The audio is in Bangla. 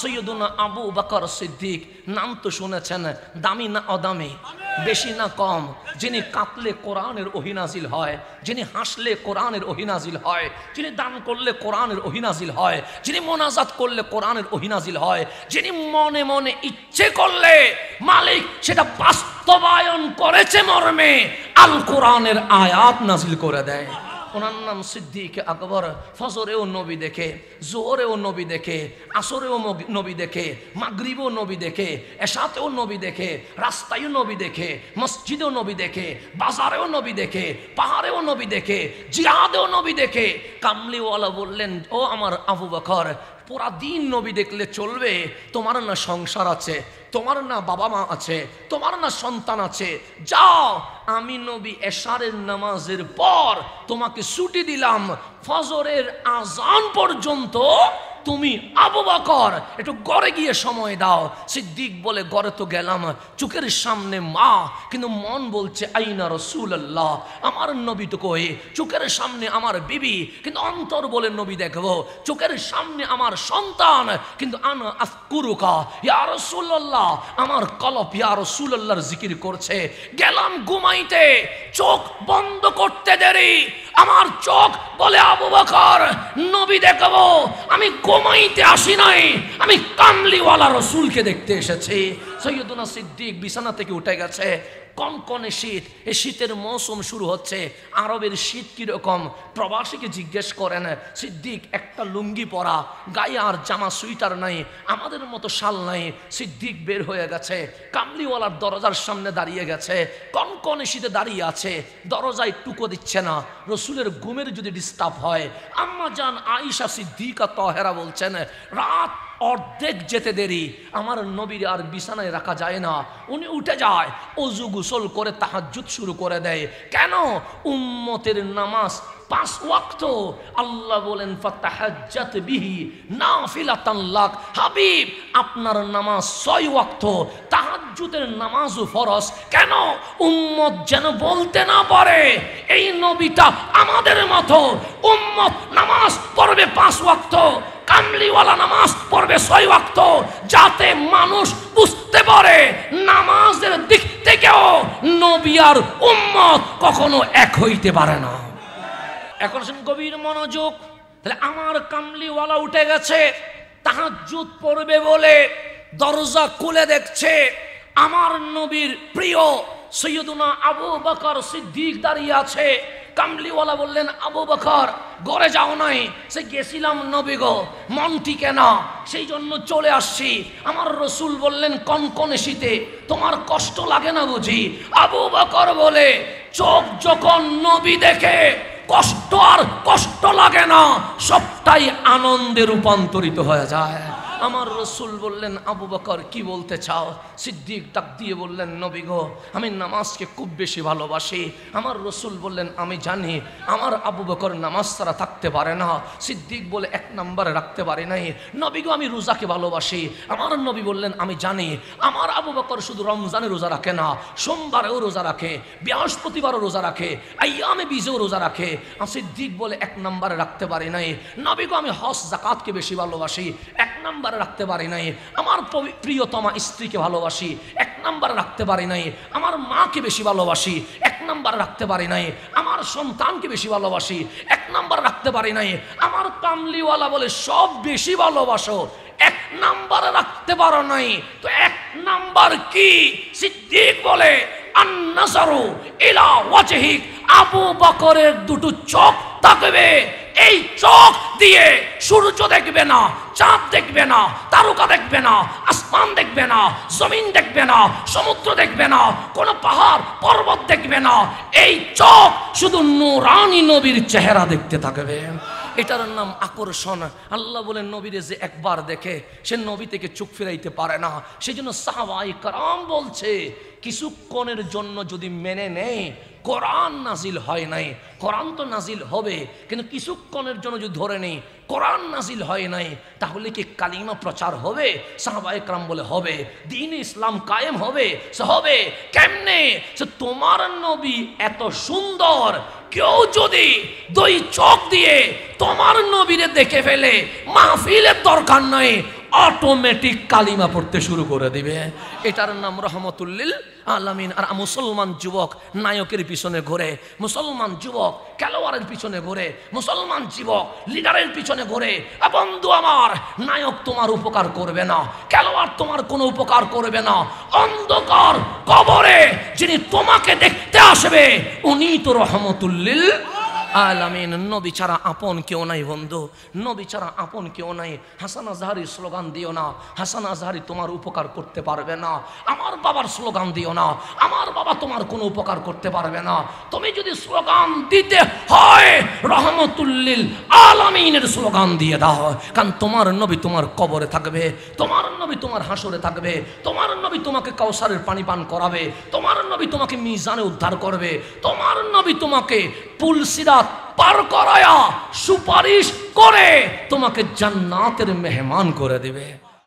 সৈয়দুনা আবু বাকর সিদ্দিক নাম তো শুনেছেন দামি না অদামি বেশি না কম যিনি কাঁদলে কোরআনের অহিনাজিল হয় যিনি হাসলে কোরআনের অহিনাজিল হয় যিনি দান করলে কোরআনের অহিনাজিল হয় যিনি মোনাজাত করলে কোরআনের অহিনাজিল হয় যিনি মনে মনে ইচ্ছে করলে মালিক সেটা বাস্তবায়ন করেছে মর্মে আল কোরআনের আয়াত নাজিল করে দেয় ওনার নাম সিদ্দিক আকবর ফজরেও নবী দেখে জোহরেও নবী দেখে আসরেও নবী দেখে মাগরীবও নবী দেখে এসাতেও নবী দেখে রাস্তায়ও নবী দেখে মসজিদেও নবী দেখে বাজারেও নবী দেখে পাহাড়েও নবী দেখে জিহাদেও নবী দেখে কামলিওয়ালা বললেন ও আমার আবু বকর পুরা দিন নবী দেখলে চলবে তোমার না সংসার আছে তোমার না বাবা মা আছে তোমার না সন্তান আছে যাও আমি নবী এশারের নামাজের পর তোমাকে ছুটি দিলাম ফজরের আজান পর্যন্ত তুমি আবু বকর একটু গড়ে গিয়ে সময় দাও সিদ্দিক বলে গড়ে তো গেলাম চোখের সামনে মা কিন্তু মন বলছে আইনা রসুল আল্লাহ আমার নবী তো কয়ে চোখের সামনে আমার বিবি কিন্তু অন্তর বলে নবী দেখবো চোখের সামনে আমার সন্তান কিন্তু আনা আফকুরুকা ইয়া রসুল্লাহ আমার কলপ ইয়া রসুল্লাহর জিকির করছে গেলাম ঘুমাইতে চোখ বন্ধ করতে দেরি আমার চোখ বলে আবু বকর নবী দেখাবো আমি ঘুমাইতে আসি নাই আমি দাড়িওয়ালা রসুলকে দেখতে এসেছে সৈয়দুনা সিদ্দিক বিছানা থেকে উঠে গেছে কনকনে শীত এই শীতের মৌসুম শুরু হচ্ছে আরবের শীত কীরকম প্রবাসীকে জিজ্ঞেস করেন সিদ্দিক একটা লুঙ্গি পরা গায়ে আর জামা সুইটার নাই আমাদের মতো শাল নাই সিদ্দিক বের হয়ে গেছে কামলিওয়ালার দরজার সামনে দাঁড়িয়ে গেছে কনকনে শীতে দাঁড়িয়ে আছে দরজায় টুকো দিচ্ছে না রসুলের ঘুমের যদি ডিস্টার্ব হয় আম্মা যান আইসা সিদ্দিকা তহেরা বলছেন রাত অর্ধেক যেতে দেরি আমার নবীর আর বিছানায় রাখা যায় না উনি উঠে যায় অজু গুসল করে তাহাজুত শুরু করে দেয় কেন উম্মতের নামাজ পাঁচ ওয়াক্ত আল্লাহ বলেন ফাতাহাজ্জাত বিহি নাফিলাতান লাক হাবিব আপনার নামাজ ছয় ওয়াক্ত তাহাজ্জুদের নামাজও ফরস কেন উম্মত যেন বলতে না পারে এই নবীটা আমাদের মতো উম্মত নামাজ পড়বে পাঁচ ওয়াক্ত কামলিওয়ালা নামাজ পড়বে ছয় ওয়াক্ত যাতে মানুষ বুঝতে পারে নামাজের দিক থেকেও নবী আর উম্মত কখনো এক হইতে পারে না এখন গভীর মনোযোগ তাহলে আমার কামলিওয়ালা উঠে গেছে তাহার জুত পড়বে বলে দরজা খুলে দেখছে আমার নবীর প্রিয় সৈয়দনা আবু বাকর সিদ্দিক দাঁড়িয়ে আছে কামলিওয়ালা বললেন আবু বখর গড়ে যাও নাই সে গেছিলাম নবীগ মন টিকে না সেই জন্য চলে আসছি আমার রসুল বললেন কনে শীতে তোমার কষ্ট লাগে না বুঝি আবু বকর বলে চোখ যখন নবী দেখে কষ্ট আর কষ্ট লাগে না সব তাই আনন্দে রূপান্তরিত হয়ে যায় আমার রসুল বললেন আবু বকর কি বলতে চাও সিদ্দিক ডাক দিয়ে বললেন নবী গো আমি নামাজকে খুব বেশি ভালোবাসি আমার রসুল বললেন আমি জানি আমার আবু বকর নামাজ ছাড়া থাকতে পারে না সিদ্দিক বলে এক নম্বরে রাখতে পারে নাই নবী গো আমি রোজাকে ভালোবাসি আমার নবী বললেন আমি জানি আমার আবু বকর শুধু রমজানে রোজা রাখে না সোমবারেও রোজা রাখে বৃহস্পতিবারও রোজা রাখে আই আমি বীজেও রোজা রাখে সিদ্দিক বলে এক নম্বরে রাখতে পারে নাই নবী আমি গো আমি হস জাকাতকে বেশি ভালোবাসি এক নাম্বারে রাখতে পারি নাই আমার প্রিয়তমা স্ত্রীকে ভালোবাসি এক নাম্বারে রাখতে পারি নাই আমার মাকে বেশি ভালোবাসি এক নম্বরে রাখতে পারি নাই আমার সন্তানকে বেশি ভালোবাসি এক নম্বর রাখতে পারি নাই আমার কামলিওয়ালা বলে সব বেশি ভালোবাসো এক নাম্বারে রাখতে পারো নাই তো এক নাম্বার কি সিদ্দিক বলে আন্নাসারু ইলা ওয়াজহিক আবু বকরের দুটো চোখ থাকবে এই চোখ দিয়ে সূর্য দেখবে না চাঁদ দেখবে না তারকা দেখবে না আসমান দেখবে না জমিন দেখবে না সমুদ্র দেখবে না কোনো পাহাড় পর্বত দেখবে না এই চোখ শুধু নুরানি নবীর চেহারা দেখতে থাকবে এটার নাম আকর্ষণ আল্লাহ বলেন নবীরে যে একবার দেখে সে নবী থেকে চোখ ফেরাইতে পারে না সেই জন্য সাহাবাই কারাম বলছে কিছুক্ষণের জন্য যদি মেনে নেয় কোরআন নাজিল হয় নাই কোরআন তো নাজিল হবে কিন্তু কিছুক্ষণের জন্য যদি ধরে নেই কোরআন নাজিল হয় নাই তাহলে কি কালিমা প্রচার হবে সাহাবা একরাম বলে হবে দিন ইসলাম কায়েম হবে সে হবে কেমনে সে তোমার নবী এত সুন্দর কেউ যদি দুই চোখ দিয়ে তোমার নবীরে দেখে ফেলে মাহফিলের দরকার নয় অটোমেটিক কালিমা পড়তে শুরু করে দিবে এটার নাম রহমতুল্লিল আলামিন আর মুসলমান যুবক নায়কের পিছনে ঘোরে মুসলমান যুবক খেলোয়াড়ের পিছনে ঘোরে মুসলমান যুবক লিডারের পিছনে ঘোরে বন্ধু আমার নায়ক তোমার উপকার করবে না খেলোয়াড় তোমার কোনো উপকার করবে না অন্ধকার কবরে যিনি তোমাকে দেখতে আসবে উনি তো রহমতুল্লিল আলামিন নবী ছাড়া আপন কেউ নাই বন্ধু নবী ছাড়া আপন কেউ নাই হাসান আজহারি স্লোগান দিও না হাসান আজহারি তোমার উপকার করতে পারবে না আমার বাবার স্লোগান দিও না আমার বাবা তোমার কোনো উপকার করতে পারবে না তুমি যদি স্লোগান দিতে হয় রহমতুল্লিল আলামিনের স্লোগান দিয়ে দাও কারণ তোমার নবী তোমার কবরে থাকবে তোমার নবী তোমার হাসরে থাকবে তোমার নবী তোমাকে কাউসারের পানি পান করাবে তোমার নবী তোমাকে মিজানে উদ্ধার করবে তোমার নবী তোমাকে পুল পার করায়া সুপারিশ করে তোমাকে জান্নাতের মেহমান করে দিবে